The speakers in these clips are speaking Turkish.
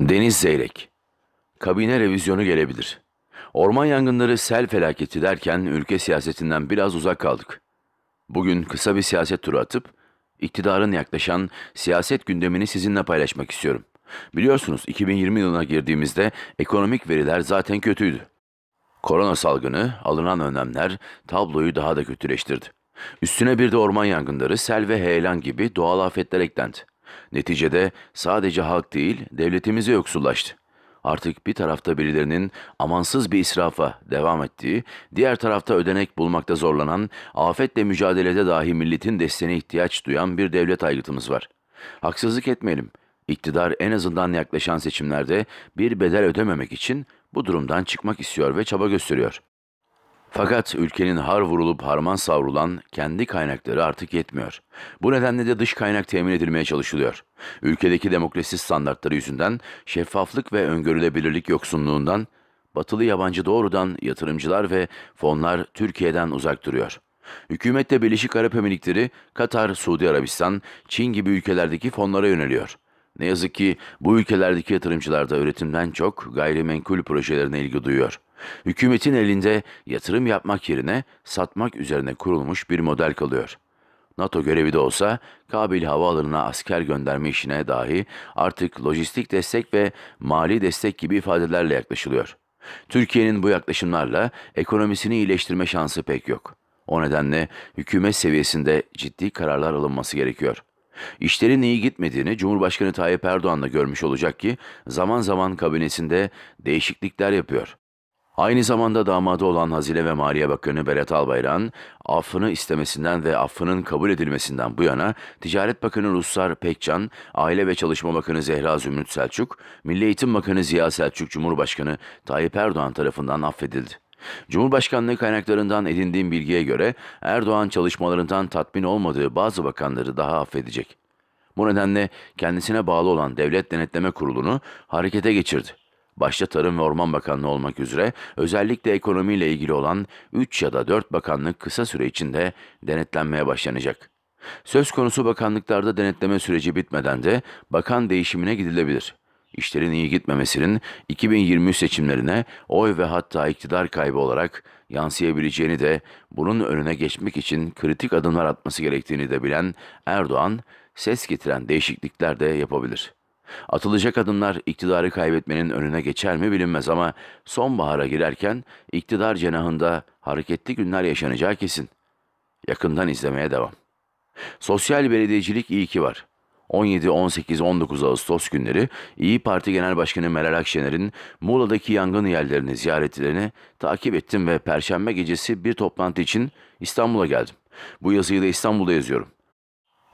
Deniz Zeyrek Kabine revizyonu gelebilir. Orman yangınları sel felaketi derken ülke siyasetinden biraz uzak kaldık. Bugün kısa bir siyaset turu atıp iktidarın yaklaşan siyaset gündemini sizinle paylaşmak istiyorum. Biliyorsunuz 2020 yılına girdiğimizde ekonomik veriler zaten kötüydü. Korona salgını, alınan önlemler tabloyu daha da kötüleştirdi. Üstüne bir de orman yangınları, sel ve heyelan gibi doğal afetler eklendi. Neticede sadece halk değil, devletimizi yoksullaştı. Artık bir tarafta birilerinin amansız bir israfa devam ettiği, diğer tarafta ödenek bulmakta zorlanan, afetle mücadelede dahi milletin desteğine ihtiyaç duyan bir devlet aygıtımız var. Haksızlık etmeyelim. İktidar en azından yaklaşan seçimlerde bir bedel ödememek için bu durumdan çıkmak istiyor ve çaba gösteriyor. Fakat ülkenin har vurulup harman savrulan kendi kaynakları artık yetmiyor. Bu nedenle de dış kaynak temin edilmeye çalışılıyor. Ülkedeki demokrasi standartları yüzünden şeffaflık ve öngörülebilirlik yoksunluğundan batılı yabancı doğrudan yatırımcılar ve fonlar Türkiye'den uzak duruyor. Hükümette de Birleşik Arap Emirlikleri, Katar, Suudi Arabistan, Çin gibi ülkelerdeki fonlara yöneliyor. Ne yazık ki bu ülkelerdeki yatırımcılar da üretimden çok gayrimenkul projelerine ilgi duyuyor. Hükümetin elinde yatırım yapmak yerine satmak üzerine kurulmuş bir model kalıyor. NATO görevi de olsa Kabil havaalanına asker gönderme işine dahi artık lojistik destek ve mali destek gibi ifadelerle yaklaşılıyor. Türkiye'nin bu yaklaşımlarla ekonomisini iyileştirme şansı pek yok. O nedenle hükümet seviyesinde ciddi kararlar alınması gerekiyor. İşlerin iyi gitmediğini Cumhurbaşkanı Tayyip Erdoğan da görmüş olacak ki zaman zaman kabinesinde değişiklikler yapıyor. Aynı zamanda damadı olan Hazine ve Maliye Bakanı Berat Albayrak'ın affını istemesinden ve affının kabul edilmesinden bu yana Ticaret Bakanı Ruslar Pekcan, Aile ve Çalışma Bakanı Zehra Zümrüt Selçuk, Milli Eğitim Bakanı Ziya Selçuk Cumhurbaşkanı Tayyip Erdoğan tarafından affedildi. Cumhurbaşkanlığı kaynaklarından edindiğim bilgiye göre Erdoğan çalışmalarından tatmin olmadığı bazı bakanları daha affedecek. Bu nedenle kendisine bağlı olan Devlet Denetleme Kurulu'nu harekete geçirdi başta Tarım ve Orman Bakanlığı olmak üzere özellikle ekonomiyle ilgili olan 3 ya da 4 bakanlık kısa süre içinde denetlenmeye başlanacak. Söz konusu bakanlıklarda denetleme süreci bitmeden de bakan değişimine gidilebilir. İşlerin iyi gitmemesinin 2023 seçimlerine oy ve hatta iktidar kaybı olarak yansıyabileceğini de bunun önüne geçmek için kritik adımlar atması gerektiğini de bilen Erdoğan ses getiren değişiklikler de yapabilir.'' Atılacak adımlar iktidarı kaybetmenin önüne geçer mi bilinmez ama sonbahara girerken iktidar cenahında hareketli günler yaşanacağı kesin. Yakından izlemeye devam. Sosyal belediyecilik iyi ki var. 17, 18, 19 Ağustos günleri İyi Parti Genel Başkanı Meral Akşener'in Muğla'daki yangın yerlerini ziyaretlerini takip ettim ve perşembe gecesi bir toplantı için İstanbul'a geldim. Bu yazıyı da İstanbul'da yazıyorum.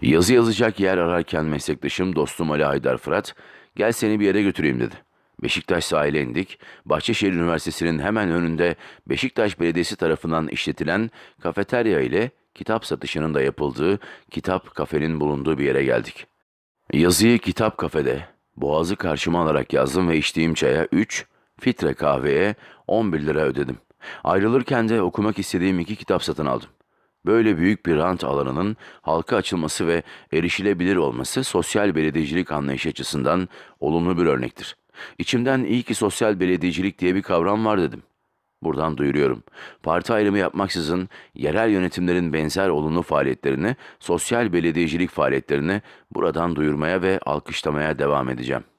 Yazı yazacak yer ararken meslektaşım dostum Ali Haydar Fırat, gel seni bir yere götüreyim dedi. Beşiktaş sahile indik. Bahçeşehir Üniversitesi'nin hemen önünde Beşiktaş Belediyesi tarafından işletilen kafeterya ile kitap satışının da yapıldığı kitap kafenin bulunduğu bir yere geldik. Yazıyı kitap kafede, boğazı karşıma alarak yazdım ve içtiğim çaya 3, fitre kahveye 11 lira ödedim. Ayrılırken de okumak istediğim iki kitap satın aldım. Böyle büyük bir rant alanının halka açılması ve erişilebilir olması sosyal belediyecilik anlayışı açısından olumlu bir örnektir. İçimden iyi ki sosyal belediyecilik diye bir kavram var dedim. Buradan duyuruyorum. Parti ayrımı yapmaksızın yerel yönetimlerin benzer olumlu faaliyetlerini, sosyal belediyecilik faaliyetlerini buradan duyurmaya ve alkışlamaya devam edeceğim.